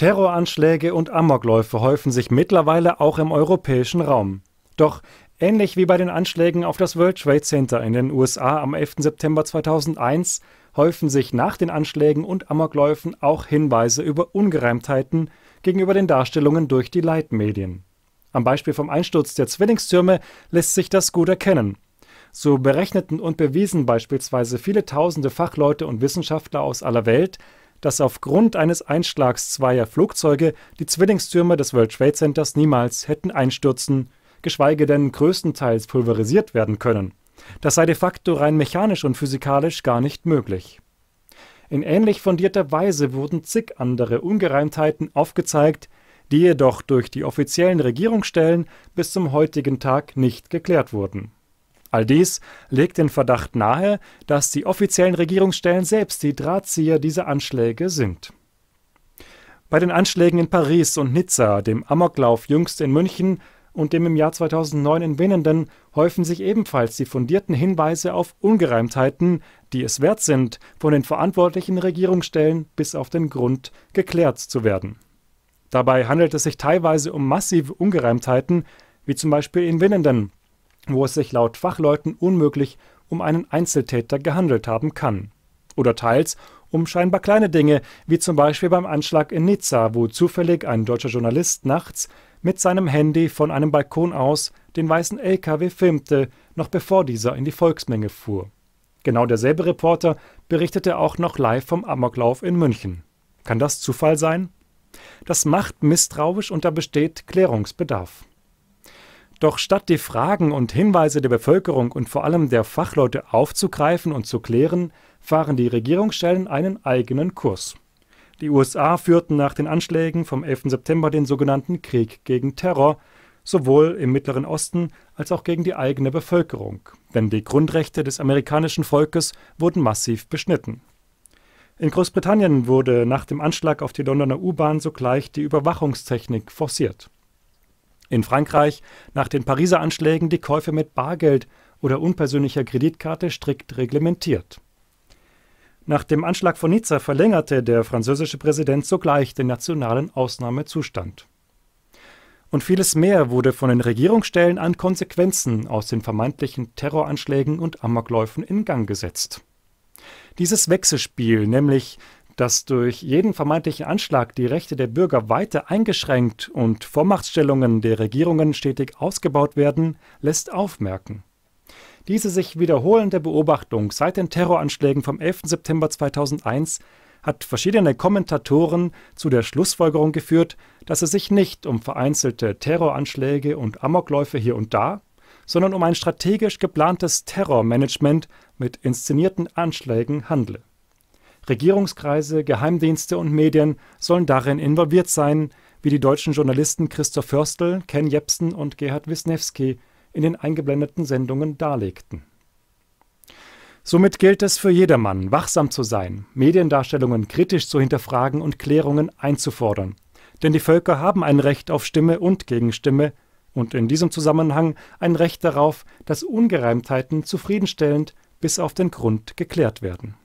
Terroranschläge und Amokläufe häufen sich mittlerweile auch im europäischen Raum. Doch ähnlich wie bei den Anschlägen auf das World Trade Center in den USA am 11. September 2001 häufen sich nach den Anschlägen und Amokläufen auch Hinweise über Ungereimtheiten gegenüber den Darstellungen durch die Leitmedien. Am Beispiel vom Einsturz der Zwillingstürme lässt sich das gut erkennen. So berechneten und bewiesen beispielsweise viele tausende Fachleute und Wissenschaftler aus aller Welt, dass aufgrund eines Einschlags zweier Flugzeuge die Zwillingstürme des World Trade Centers niemals hätten einstürzen, geschweige denn größtenteils pulverisiert werden können. Das sei de facto rein mechanisch und physikalisch gar nicht möglich. In ähnlich fundierter Weise wurden zig andere Ungereimtheiten aufgezeigt, die jedoch durch die offiziellen Regierungsstellen bis zum heutigen Tag nicht geklärt wurden All dies legt den Verdacht nahe, dass die offiziellen Regierungsstellen selbst die Drahtzieher dieser Anschläge sind. Bei den Anschlägen in Paris und Nizza, dem Amoklauf jüngst in München und dem im Jahr 2009 in Winnenden häufen sich ebenfalls die fundierten Hinweise auf Ungereimtheiten, die es wert sind, von den verantwortlichen Regierungsstellen bis auf den Grund geklärt zu werden. Dabei handelt es sich teilweise um massive Ungereimtheiten, wie zum Beispiel in Winnenden, wo es sich laut Fachleuten unmöglich um einen Einzeltäter gehandelt haben kann. Oder teils um scheinbar kleine Dinge, wie zum Beispiel beim Anschlag in Nizza, wo zufällig ein deutscher Journalist nachts mit seinem Handy von einem Balkon aus den weißen LKW filmte, noch bevor dieser in die Volksmenge fuhr. Genau derselbe Reporter berichtete auch noch live vom Amoklauf in München. Kann das Zufall sein? Das macht misstrauisch und da besteht Klärungsbedarf. Doch statt die Fragen und Hinweise der Bevölkerung und vor allem der Fachleute aufzugreifen und zu klären, fahren die Regierungsstellen einen eigenen Kurs. Die USA führten nach den Anschlägen vom 11. September den sogenannten Krieg gegen Terror, sowohl im Mittleren Osten als auch gegen die eigene Bevölkerung, denn die Grundrechte des amerikanischen Volkes wurden massiv beschnitten. In Großbritannien wurde nach dem Anschlag auf die Londoner U-Bahn sogleich die Überwachungstechnik forciert. In Frankreich nach den Pariser Anschlägen die Käufe mit Bargeld oder unpersönlicher Kreditkarte strikt reglementiert. Nach dem Anschlag von Nizza verlängerte der französische Präsident sogleich den nationalen Ausnahmezustand. Und vieles mehr wurde von den Regierungsstellen an Konsequenzen aus den vermeintlichen Terroranschlägen und Amokläufen in Gang gesetzt. Dieses Wechselspiel, nämlich dass durch jeden vermeintlichen Anschlag die Rechte der Bürger weiter eingeschränkt und Vormachtstellungen der Regierungen stetig ausgebaut werden, lässt aufmerken. Diese sich wiederholende Beobachtung seit den Terroranschlägen vom 11. September 2001 hat verschiedene Kommentatoren zu der Schlussfolgerung geführt, dass es sich nicht um vereinzelte Terroranschläge und Amokläufe hier und da, sondern um ein strategisch geplantes Terrormanagement mit inszenierten Anschlägen handle Regierungskreise, Geheimdienste und Medien sollen darin involviert sein, wie die deutschen Journalisten Christoph Förstel, Ken Jepsen und Gerhard Wisniewski in den eingeblendeten Sendungen darlegten. Somit gilt es für jedermann, wachsam zu sein, Mediendarstellungen kritisch zu hinterfragen und Klärungen einzufordern. Denn die Völker haben ein Recht auf Stimme und Gegenstimme und in diesem Zusammenhang ein Recht darauf, dass Ungereimtheiten zufriedenstellend bis auf den Grund geklärt werden.